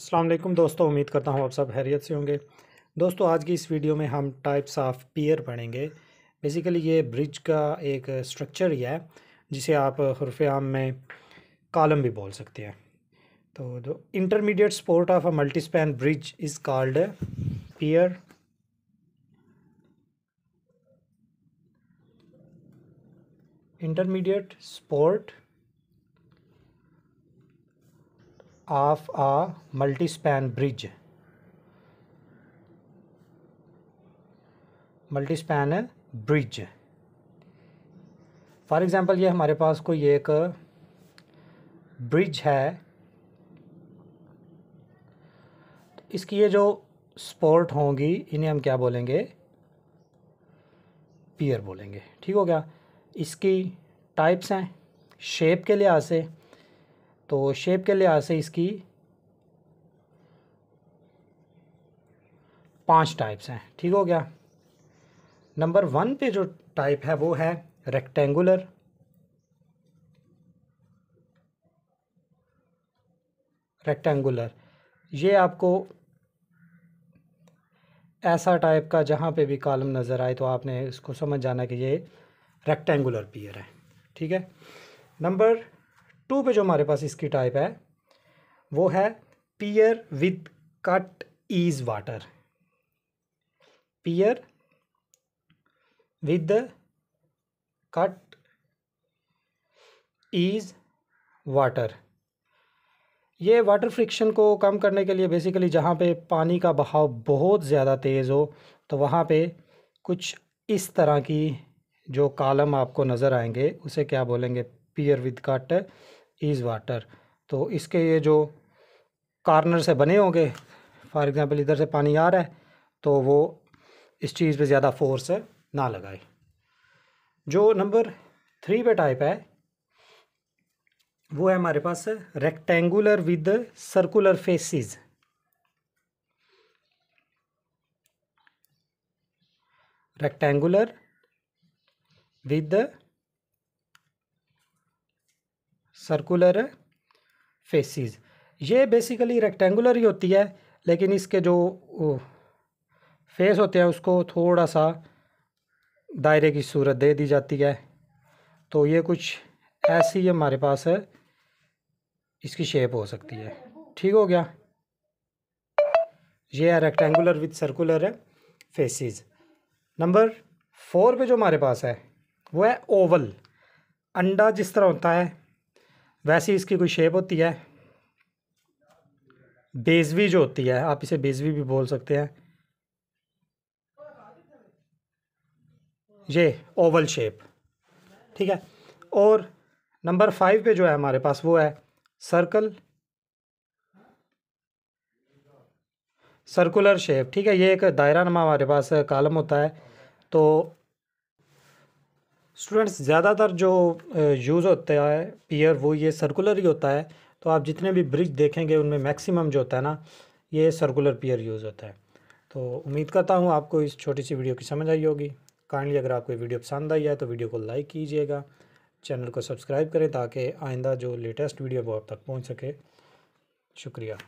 असलम दोस्तों उम्मीद करता हूँ आप सब हैरियत से होंगे दोस्तों आज की इस वीडियो में हम टाइप्स ऑफ पियर पढ़ेंगे बेसिकली ये ब्रिज का एक स्ट्रक्चर ही है जिसे आप हरफ आम में कॉलम भी बोल सकते हैं तो जो intermediate support of a multi span bridge is called pier intermediate support of a multi-span bridge multi-span bridge for example ये हमारे पास कोई एक ब्रिज है इसकी ये जो स्पोर्ट होंगी इन्हें हम क्या बोलेंगे पियर बोलेंगे ठीक हो गया इसकी टाइप्स हैं शेप के लिहाज से तो शेप के लिहाज से इसकी पांच टाइप्स हैं ठीक हो गया नंबर वन पे जो टाइप है वो है रेक्टेंगुलर रेक्टेंगुलर ये आपको ऐसा टाइप का जहाँ पे भी कॉलम नज़र आए तो आपने इसको समझ जाना कि ये रेक्टेंगुलर पियर है ठीक है नंबर टू पे जो हमारे पास इसकी टाइप है वो है pier with cut is water pier with cut is water ये वाटर फ्रिक्शन को कम करने के लिए बेसिकली जहाँ पे पानी का बहाव बहुत ज़्यादा तेज़ हो तो वहाँ पे कुछ इस तरह की जो कॉलम आपको नज़र आएंगे उसे क्या बोलेंगे pier with cut is water तो इसके ये जो कार्नर से बने होंगे फॉर एग्ज़ाम्पल इधर से पानी आ रहा है तो वो इस चीज़ पे ज़्यादा फोर्स ना लगाए जो नंबर थ्री पे टाइप है वो है हमारे पास rectangular with circular faces rectangular with circular faces ये बेसिकली रेक्टेंगुलर ही होती है लेकिन इसके जो फेस होते हैं उसको थोड़ा सा दायरे की सूरत दे दी जाती है तो ये कुछ ऐसी हमारे पास है इसकी शेप हो सकती है ठीक हो गया ये है rectangular with circular faces number four पे जो हमारे पास है वो है ओवल अंडा जिस तरह होता है वैसे इसकी कोई शेप होती है बेजवी जो होती है आप इसे बेजवी भी बोल सकते हैं ये ओवल शेप ठीक है और नंबर फाइव पे जो है हमारे पास वो है सर्कल सर्कुलर शेप ठीक है ये एक दायरा नमा हमारे पास कालम होता है तो स्टूडेंट्स ज़्यादातर जो यूज़ होता है पियर वो ये सर्कुलर ही होता है तो आप जितने भी ब्रिज देखेंगे उनमें मैक्सिमम जो होता है ना ये सर्कुलर पियर यूज़ होता है तो उम्मीद करता हूँ आपको इस छोटी सी वीडियो की समझ आई होगी काइंडली अगर आपको वीडियो पसंद आई है तो वीडियो को लाइक कीजिएगा चैनल को सब्सक्राइब करें ताकि आइंदा जो लेटेस्ट वीडियो वो आप तक पहुँच सके शुक्रिया